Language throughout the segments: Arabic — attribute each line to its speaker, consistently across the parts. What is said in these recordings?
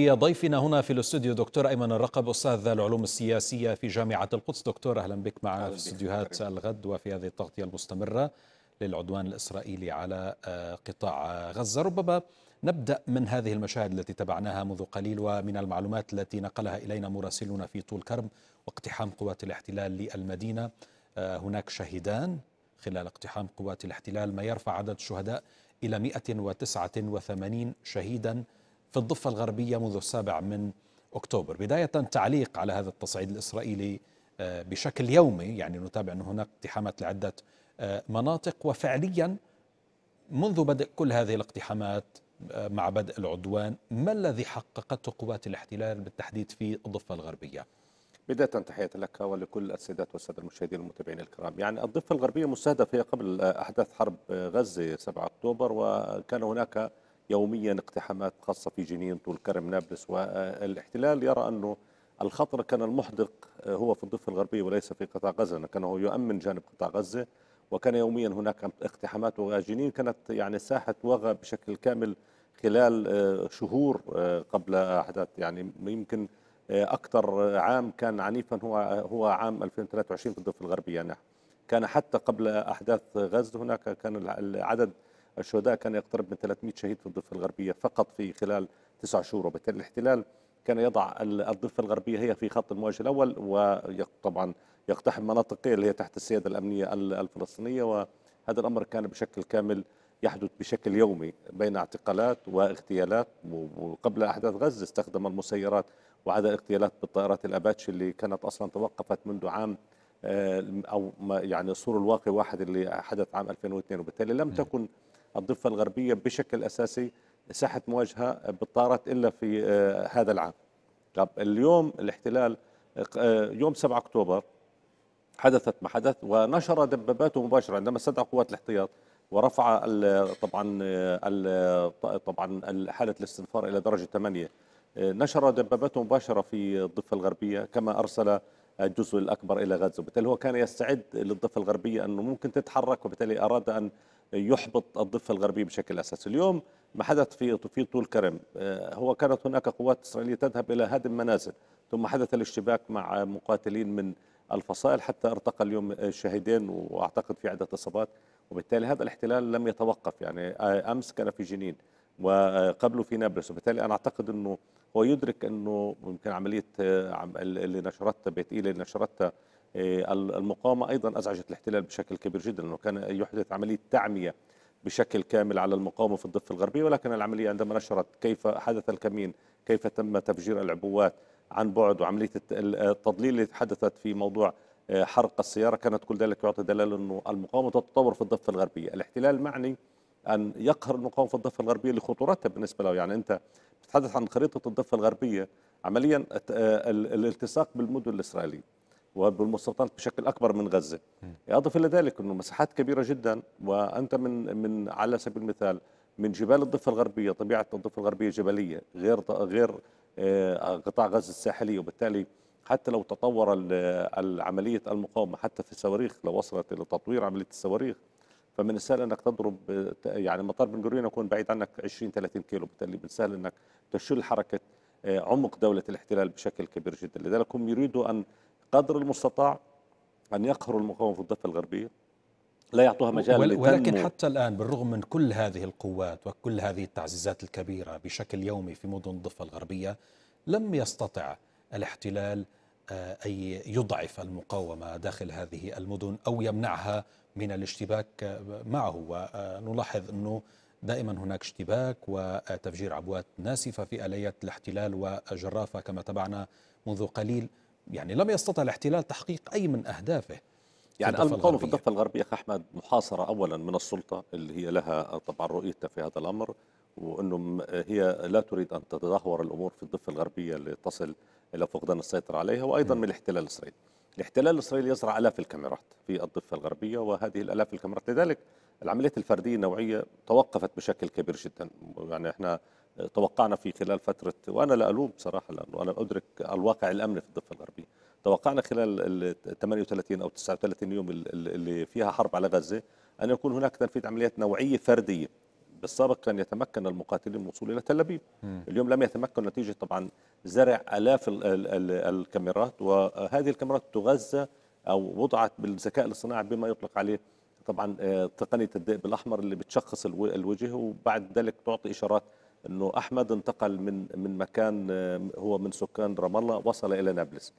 Speaker 1: ضيفنا هنا في الاستوديو دكتور ايمن الرقب استاذ العلوم السياسيه في جامعه القدس دكتور اهلا بك معنا في استديوهات الغد وفي هذه التغطيه المستمره للعدوان الاسرائيلي على آه، قطاع آه، غزه ربما نبدا من هذه المشاهد التي تبعناها منذ قليل ومن المعلومات التي نقلها الينا مراسلنا في طول كرم واقتحام قوات الاحتلال للمدينه آه، هناك شهيدان خلال اقتحام قوات الاحتلال ما يرفع عدد الشهداء الى 189 شهيدا في الضفة الغربية منذ السابع من أكتوبر بداية تعليق على هذا التصعيد الإسرائيلي آه، بشكل يومي يعني نتابع أن هناك اقتحامات لعدة آه، مناطق وفعليا منذ بدء كل هذه الاقتحامات آه، مع بدء العدوان ما الذي حققته قوات الاحتلال بالتحديد في الضفة الغربية؟
Speaker 2: بداية تحية لك ولكل السيدات والسادة المشاهدين المتابعين الكرام يعني الضفة الغربية مستهدفة قبل أحداث حرب غزة 7 أكتوبر وكان هناك يوميا اقتحامات خاصة في جنين طول كرم نابلس والاحتلال يرى أنه الخطر كان المحدق آه، هو في الضفة الغربية وليس في قطاع غزة كان هو يؤمن جانب قطاع غزة وكان يوميا هناك اقتحامات وجنين كانت يعني ساحة وغى بشكل كامل خلال آه، شهور آه، قبل أحداث يعني يمكن أكثر عام كان عنيفا هو هو عام 2023 في الضفة الغربية يعني كان حتى قبل أحداث غزة هناك كان العدد الشهداء كان يقترب من 300 شهيد في الضفة الغربية فقط في خلال تسع شهور وبالتالي الاحتلال كان يضع الضفة الغربية هي في خط المواجهة الأول وطبعا يقتحم مناطقين اللي هي تحت السيادة الأمنية الفلسطينية وهذا الأمر كان بشكل كامل يحدث بشكل يومي بين اعتقالات واغتيالات وقبل أحداث غزة استخدم المسيرات وعدا اغتيالات بالطائرات الاباتشي اللي كانت أصلا توقفت منذ عام آه، او يعني صور الواقع واحد اللي حدث عام 2002 وبالتالي لم تكن الضفه الغربيه بشكل اساسي ساحه مواجهه بالطارات الا في آه، هذا العام. طب اليوم الاحتلال آه، يوم 7 اكتوبر حدثت ما حدث ونشر دباباته مباشره عندما استدعى قوات الاحتياط ورفع طبعا ال طبعا حاله الاستنفار الى درجه 8 نشر دباباته مباشره في الضفه الغربيه كما ارسل الجزء الأكبر إلى غزة وبالتالي هو كان يستعد للضفة الغربية أنه ممكن تتحرك وبالتالي أراد أن يحبط الضفة الغربية بشكل أساسي اليوم ما حدث في في طول كرم آه، هو كانت هناك قوات إسرائيلية تذهب إلى هدم منازل ثم حدث الاشتباك مع مقاتلين من الفصائل حتى ارتقى اليوم شهيدين وأعتقد في عدة إصابات وبالتالي هذا الاحتلال لم يتوقف يعني آه، أمس كان في جنين وقبله في نابلس وبالتالي أنا أعتقد أنه هو يدرك انه يمكن عمليه آه، اللي نشرتها بيت ايلي اللي نشرتها آه، المقاومه ايضا ازعجت الاحتلال بشكل كبير جدا انه كان يحدث عمليه تعميه بشكل كامل على المقاومه في الضفه الغربيه ولكن العمليه عندما نشرت كيف حدث الكمين كيف تم تفجير العبوات عن بعد وعمليه آه، التضليل اللي حدثت في موضوع حرق السياره كانت كل ذلك يعطي دلاله انه المقاومه تتطور في الضفه الغربيه، الاحتلال معني ان يقهر المقاومه في الضفه الغربيه لخطورتها بالنسبه له، يعني انت تحدث عن خريطة الضفة الغربية عمليا آه، الالتصاق بالمدن الإسرائيلية وبالمستوطنات بشكل أكبر من غزة أضف إلى ذلك أنه مساحات كبيرة جدا وأنت من, من على سبيل المثال من جبال الضفة الغربية طبيعة الضفة الغربية جبلية غير غير آه، قطاع غزة الساحلية وبالتالي حتى لو تطور عملية المقاومة حتى في الصواريخ لو وصلت إلى تطوير عملية الصواريخ فمن السهل انك تضرب آه، يعني مطار بن قريون يكون بعيد عنك 20 30 كيلو بالتالي من السهل انك تشل حركة آه، عمق دولة الاحتلال بشكل كبير جدا لذلك هم يريدوا أن قدر المستطاع أن يقهروا المقاومة في الضفة الغربية لا يعطوها مجال ولكن
Speaker 1: حتى الآن بالرغم من كل هذه القوات وكل هذه التعزيزات الكبيرة بشكل يومي في مدن الضفة الغربية لم يستطع الاحتلال آه، أن يضعف المقاومة داخل هذه المدن أو يمنعها من الاشتباك آه، معه ونلاحظ أنه دائما هناك اشتباك وتفجير عبوات ناسفة في آلية الاحتلال والجرافة كما تبعنا منذ قليل يعني لم يستطع الاحتلال تحقيق أي من أهدافه يعني المقاومة في
Speaker 2: الضفة الغربية أخ أحمد محاصرة أولا من السلطة اللي هي لها طبعا رؤيتها في هذا الأمر وأنه هي لا تريد أن تتدهور الأمور في الضفة الغربية لتصل إلى فقدان السيطرة عليها وأيضا م. من الاحتلال الإسرائيلي الاحتلال الإسرائيلي يزرع آلاف الكاميرات في الضفة الغربية وهذه الآلاف الكاميرات لذلك العمليات الفرديه النوعيه توقفت بشكل كبير جدا يعني احنا توقعنا في خلال فتره وانا لا الوم بصراحه لانه انا ادرك الواقع الامني في الضفه الغربيه توقعنا خلال ال 38 او 39 يوم اللي فيها حرب على غزه ان يكون هناك تنفيذ عمليات نوعيه فرديه بالسابق كان يتمكن المقاتلين من الوصول الى تل ابيب اليوم لم يتمكنوا نتيجه طبعا زرع الاف الـ الـ الكاميرات وهذه الكاميرات تغذى او وضعت بالذكاء الاصطناعي بما يطلق عليه طبعا آه، تقنيه الذئب الاحمر اللي بتشخص الوجه وبعد ذلك تعطي اشارات انه احمد انتقل من من مكان آه، هو من سكان رام الله وصل الى نابلس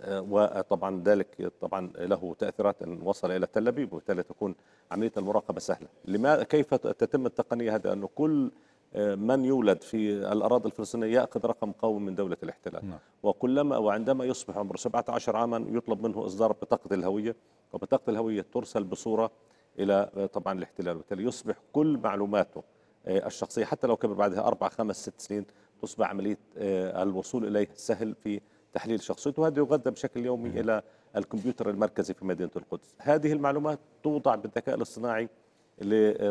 Speaker 2: آه، وطبعا ذلك طبعا له تاثيرات ان وصل الى تل ابيب وبالتالي تكون عمليه المراقبه سهله، لماذا كيف تتم التقنيه هذا انه كل من يولد في الأراضي الفلسطينية يأخذ رقم قومي من دولة الاحتلال نعم. وكلما وعندما يصبح عمره 17 عاما يطلب منه إصدار بطاقة الهوية وبطاقة الهوية ترسل بصورة إلى آه، طبعا الاحتلال وبالتالي يصبح كل معلوماته آه، الشخصية حتى لو كبر بعدها أربع خمس ست سنين تصبح عملية آه، الوصول إليه سهل في تحليل شخصيته وهذا يغذى بشكل يومي إلى الكمبيوتر المركزي في مدينة القدس هذه المعلومات توضع بالذكاء الاصطناعي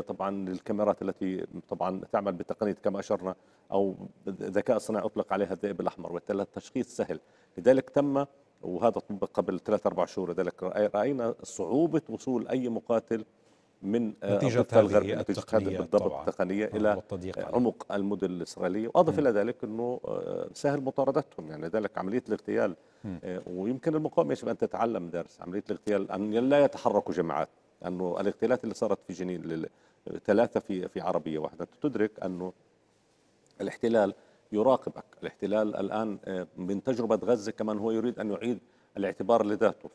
Speaker 2: طبعا للكاميرات التي طبعا تعمل بتقنيه كما اشرنا او ذكاء صناعي اطلق عليها الذئب الاحمر وبالتالي التشخيص سهل لذلك تم وهذا طبق قبل ثلاث أربع شهور لذلك رأينا صعوبة وصول أي مقاتل من آه، نتيجة الغرب نتيجة هذه بالضبط التقنية إلى نعم، آه، عمق المدن الإسرائيلية وأضف إلى ذلك أنه آه، سهل مطاردتهم يعني لذلك عملية الاغتيال ويمكن المقاومة يجب أن تتعلم درس عملية الاغتيال أن لا يتحركوا جماعات يعني الاغتيالات اللي صارت في جنين ثلاثة في في عربية واحدة تدرك أنه الاحتلال يراقبك الاحتلال الآن آه، من تجربة غزة كمان هو يريد أن يعيد الاعتبار لذاته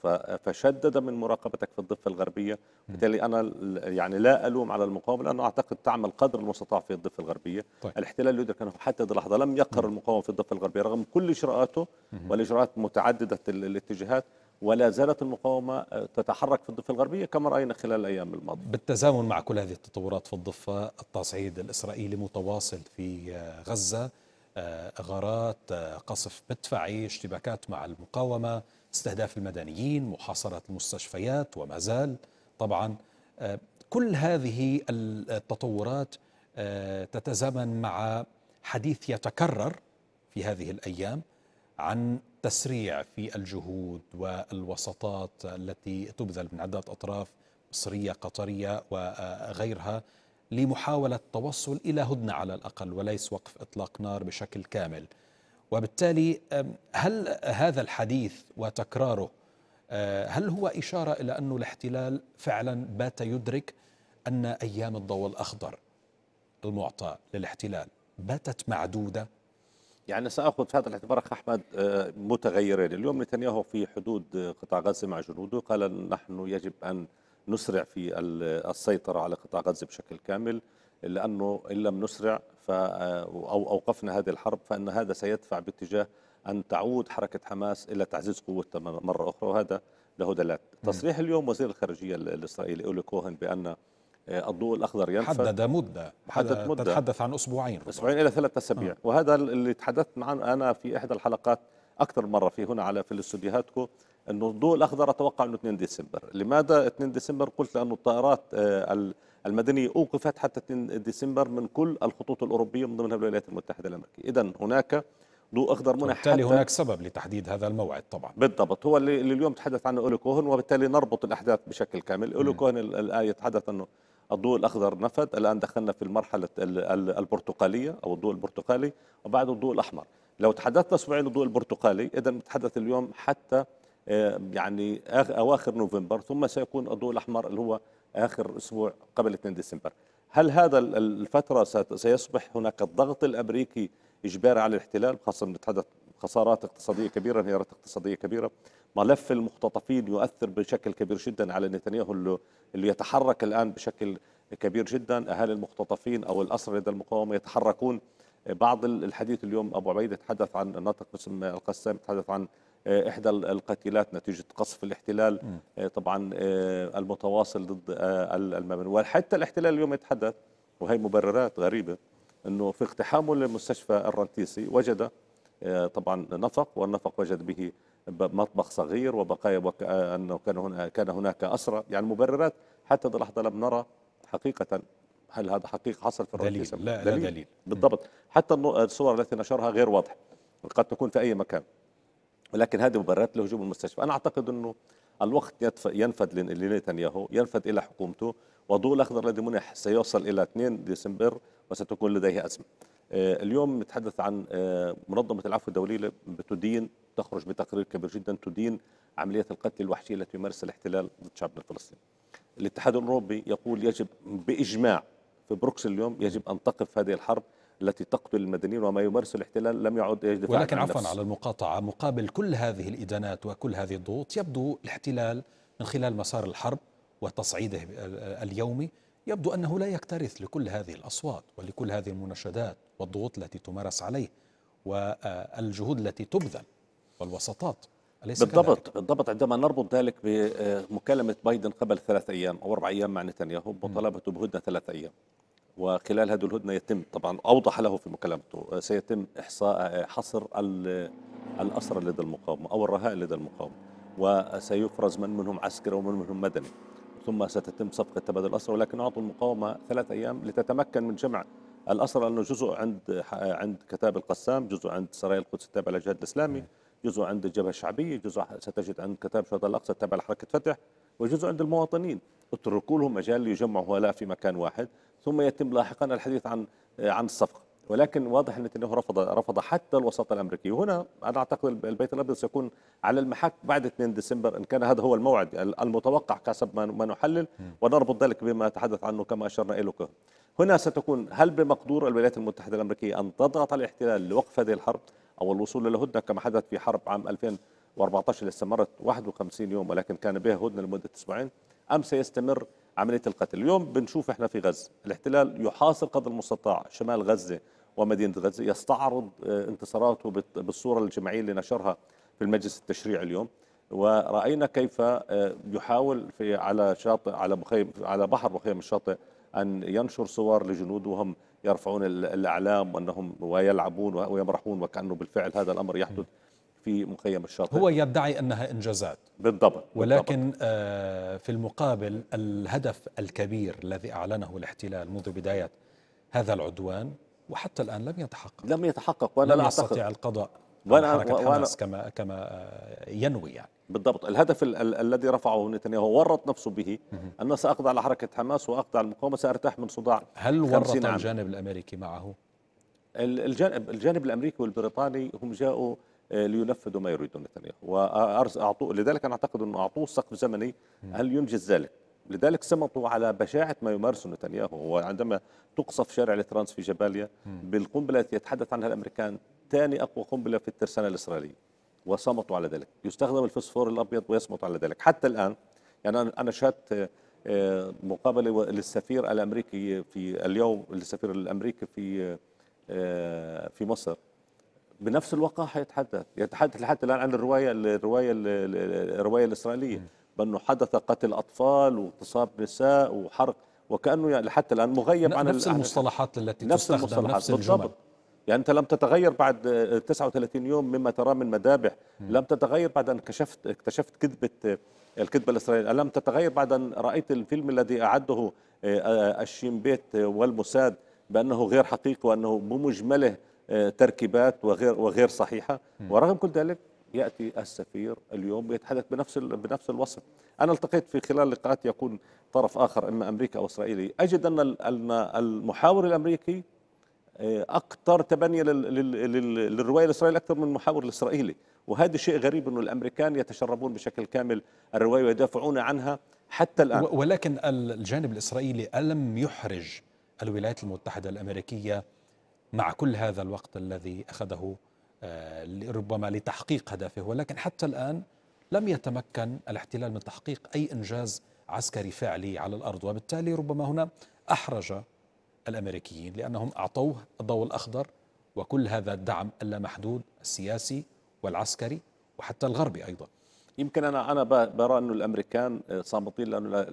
Speaker 2: فشدد من مراقبتك في الضفة الغربية بالتالي أنا يعني لا ألوم على المقاومة لأنه أعتقد تعمل قدر المستطاع في الضفة الغربية طيب. الاحتلال يدرك أنه حتى هذه اللحظة لم يقهر المقاومة في الضفة الغربية رغم كل إجراءاته والإجراءات متعددة الاتجاهات ولا زالت المقاومة آه، تتحرك في الضفة الغربية كما رأينا خلال الأيام الماضية
Speaker 1: بالتزامن مع كل هذه التطورات في الضفة التصعيد الإسرائيلي متواصل في آه، غزة آه، غارات آه، قصف مدفعي اشتباكات مع المقاومة استهداف المدنيين محاصرة المستشفيات وما زال طبعا آه، كل هذه التطورات تتزامن مع حديث يتكرر في هذه الأيام عن تسريع في الجهود والوساطات التي تبذل من عدة أطراف مصرية قطرية وغيرها لمحاولة توصل إلى هدنة على الأقل وليس وقف إطلاق نار بشكل كامل وبالتالي هل هذا الحديث وتكراره أه، هل هو إشارة إلى أن الاحتلال فعلا بات يدرك أن أيام الضوء الأخضر المعطى للاحتلال باتت معدودة يعني سأخذ
Speaker 2: في هذا الاعتبار أخ أحمد أه، متغيرين اليوم نتنياهو في حدود قطاع غزة مع جنوده قال نحن يجب أن نسرع في السيطرة على قطاع غزة بشكل كامل لأنه إن لم نسرع أو أوقفنا هذه الحرب فإن هذا سيدفع باتجاه أن تعود حركة حماس إلى تعزيز قوتها مرة أخرى وهذا له دلالات تصريح اليوم وزير الخارجية الإسرائيلي أولي كوهن بأن آه، الضوء الاخضر ينفذ حدد مده حدد مده تتحدث
Speaker 1: عن اسبوعين ربما.
Speaker 2: اسبوعين الى ثلاث اسابيع آه. وهذا اللي تحدثت عنه انا في احدى الحلقات اكثر مره في هنا على في استوديوهاتكم انه الضوء الاخضر اتوقع انه 2 ديسمبر، لماذا 2 ديسمبر؟ قلت لانه الطائرات آه، المدنيه اوقفت حتى 2 ديسمبر من كل الخطوط الاوروبيه من ضمنها الولايات المتحده الامريكيه، اذا هناك ضوء اخضر منح وبالتالي هناك
Speaker 1: سبب لتحديد هذا الموعد طبعا
Speaker 2: بالضبط هو اللي اليوم تحدث عنه اولي كوهن وبالتالي نربط الاحداث بشكل كامل، اولي كوهن الايه يتحدث انه الضوء الأخضر نفذ الآن دخلنا في المرحلة البرتقالية أو الضوء البرتقالي وبعد الضوء الأحمر لو تحدثنا أسبوعين الضوء البرتقالي إذا نتحدث اليوم حتى يعني أواخر نوفمبر ثم سيكون الضوء الأحمر اللي هو آخر أسبوع قبل 2 ديسمبر هل هذا الفترة سيصبح هناك الضغط الأمريكي إجباري على الاحتلال خاصة نتحدث خسارات اقتصادية كبيرة انهيارات اقتصادية كبيرة ملف المختطفين يؤثر بشكل كبير جدا على نتنياهو اللي, يتحرك الآن بشكل كبير جدا أهالي المختطفين أو الأسر لدى المقاومة يتحركون بعض الحديث اليوم أبو عبيده تحدث عن الناطق باسم القسام تحدث عن آه، إحدى القتيلات نتيجة قصف الاحتلال آه، طبعا آه، المتواصل ضد المبنى وحتى الاحتلال اليوم يتحدث وهي مبررات غريبة أنه في اقتحامه لمستشفى الرنتيسي وجد طبعا نفق والنفق وجد به مطبخ صغير وبقايا وك... أنه كان, هنا... كان هناك أسرى يعني مبررات حتى اللحظة لم نرى حقيقة هل هذا حقيقة حصل في دليل لا, لا دليل, لا دليل بالضبط حتى الصور التي نشرها غير واضحة قد تكون في أي مكان ولكن هذه مبررات لهجوم المستشفى أنا أعتقد أنه الوقت ينفد لنتنياهو ينفد إلى حكومته والضوء الأخضر الذي منح سيوصل إلى 2 ديسمبر وستكون لديه أزمة آه، اليوم نتحدث عن آه، منظمة العفو الدولية بتدين تخرج بتقرير كبير جدا تدين عملية القتل الوحشية التي يمارسها الاحتلال ضد شعبنا الفلسطيني الاتحاد الأوروبي يقول يجب بإجماع في بروكسل اليوم يجب أن تقف هذه الحرب التي تقتل المدنيين وما يمارسه الاحتلال لم يعد يدفع ولكن عفوا على
Speaker 1: المقاطعة مقابل كل هذه الإدانات وكل هذه الضغوط يبدو الاحتلال من خلال مسار الحرب وتصعيده اليومي يبدو أنه لا يكترث لكل هذه الأصوات ولكل هذه المناشدات والضغوط التي تمارس عليه والجهود التي تبذل والوسطات أليس بالضبط
Speaker 2: كذلك؟ بالضبط عندما نربط ذلك بمكالمة بايدن قبل ثلاث أيام أو أربع أيام مع نتنياهو وطلبته بهدنة ثلاث أيام وخلال هذه الهدنة يتم طبعا أوضح له في مكالمته سيتم إحصاء حصر الأسرى لدى المقاومة أو الرهائن لدى المقاومة وسيفرز من منهم عسكري ومن منهم مدني ثم ستتم صفقة تبادل الأسرى ولكن أعطوا المقاومة ثلاث أيام لتتمكن من جمع الأسرى لأنه جزء عند عند كتاب القسام جزء عند سرايا القدس التابعة للجهاد الإسلامي جزء عند الجبهة الشعبية جزء ستجد عند كتاب شهداء الأقصى التابع لحركة فتح وجزء عند المواطنين اتركوا لهم مجال ليجمعوا هؤلاء في مكان واحد ثم يتم لاحقا الحديث عن عن الصفقة ولكن واضح ان نتنياهو رفض رفض حتى الوساطه الامريكيه وهنا انا اعتقد البيت الابيض سيكون على المحك بعد 2 ديسمبر ان كان هذا هو الموعد المتوقع حسب ما نحلل ونربط ذلك بما تحدث عنه كما اشرنا اليه هنا ستكون هل بمقدور الولايات المتحده الامريكيه ان تضغط على الاحتلال لوقف هذه الحرب أو الوصول إلى هدنة كما حدث في حرب عام 2014 اللي استمرت 51 يوم ولكن كان بها هدنة لمدة أسبوعين أم سيستمر عملية القتل اليوم بنشوف إحنا في غزة الاحتلال يحاصر قدر المستطاع شمال غزة ومدينة غزة يستعرض آه، انتصاراته بالصورة الجماعية اللي نشرها في المجلس التشريعي اليوم ورأينا كيف آه، يحاول في على شاطئ على مخيم على بحر مخيم الشاطئ أن ينشر صور لجنود وهم يرفعون الأعلام وأنهم ويلعبون ويمرحون وكأنه بالفعل هذا الأمر يحدث في مخيم
Speaker 1: الشاطئ هو يدعي أنها إنجازات بالضبط ولكن بالضبط. آه في المقابل الهدف الكبير الذي أعلنه الاحتلال منذ بداية هذا العدوان وحتى الآن لم يتحقق
Speaker 2: لم يتحقق وأنا لم لا أعتقد يستطيع القضاء وانا حركه وأنا حماس كما كما آه، ينوي يعني بالضبط الهدف ال ال الذي رفعه نتنياهو ورط نفسه به ان سأقضي على حركة حماس وأقضي على المقاومة سأرتاح من صداع
Speaker 1: هل ورط الجانب الأمريكي معه؟
Speaker 2: الجانب, الجانب الأمريكي والبريطاني هم جاءوا آه، لينفذوا ما يريده نتنياهو وأعطوه لذلك أنا أعتقد أنه أعطوه سقف زمني هل ينجز ذلك لذلك سمطوا على بشاعة ما يمارسه نتنياهو وعندما تقصف شارع الترانس في جباليا بالقنبلة التي يتحدث عنها الأمريكان ثاني أقوى قنبلة في الترسانة الإسرائيلية وصمتوا على ذلك يستخدم الفسفور الأبيض ويصمت على ذلك حتى الآن يعني أنا شاهدت آه، مقابلة للسفير الأمريكي في اليوم للسفير الأمريكي في آه، في مصر بنفس الوقاحة يتحدث يتحدث لحد الآن عن الرواية الرواية الرواية الإسرائيلية بأنه حدث قتل أطفال واغتصاب نساء وحرق وكأنه يعني حتى الآن مغيب عن نفس
Speaker 1: المصطلحات التي نفس تستخدم المصطلحات نفس الجمل
Speaker 2: بالضبط يعني أنت لم تتغير بعد 39 يوم مما تراه من مذابح لم تتغير بعد أن كشفت اكتشفت كذبة الكذبة الإسرائيلية لم تتغير بعد أن رأيت الفيلم الذي أعده آه، آه، الشين بيت والموساد بأنه غير حقيقي وأنه بمجمله آه، تركيبات وغير وغير صحيحة ورغم كل ذلك ياتي السفير اليوم ويتحدث بنفس بنفس الوصف انا التقيت في خلال لقاءات يكون طرف اخر اما امريكا او اسرائيلي اجد ان المحاور الامريكي آه، اكثر تبنيا للروايه الاسرائيليه اكثر من المحاور الاسرائيلي وهذا شيء غريب انه الامريكان يتشربون بشكل كامل الروايه ويدافعون عنها
Speaker 1: حتى الان ولكن الجانب الاسرائيلي الم يحرج الولايات المتحده الامريكيه مع كل هذا الوقت الذي اخذه آه، ربما لتحقيق هدفه ولكن حتى الان لم يتمكن الاحتلال من تحقيق اي انجاز عسكري فعلي على الارض وبالتالي ربما هنا احرج الأمريكيين لأنهم أعطوه الضوء الأخضر وكل هذا الدعم اللامحدود السياسي والعسكري وحتى الغربي أيضا
Speaker 2: يمكن انا انا برى انه الامريكان صامتين لانه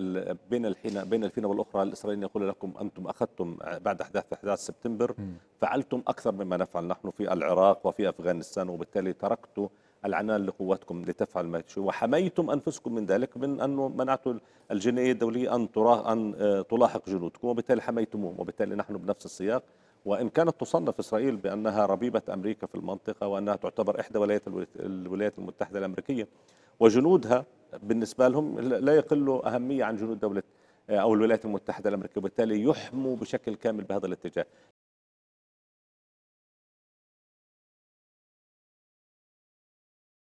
Speaker 2: بين الحين بين الفينه والاخرى الاسرائيليين يقول لكم انتم اخذتم بعد احداث احداث سبتمبر فعلتم اكثر مما نفعل نحن في العراق وفي افغانستان وبالتالي تركتوا العنان لقواتكم لتفعل ما تشاء وحميتم أنفسكم من ذلك من أنه منعتوا الجنائية الدولية أن تراه أن آه، تلاحق جنودكم وبالتالي حميتموهم وبالتالي نحن بنفس السياق وإن كانت تصنف إسرائيل بأنها ربيبة أمريكا في المنطقة وأنها تعتبر إحدى ولايات الولايات المتحدة الأمريكية وجنودها بالنسبة لهم لا يقل أهمية عن جنود دولة آه، أو الولايات المتحدة الأمريكية وبالتالي يحموا بشكل كامل
Speaker 1: بهذا الاتجاه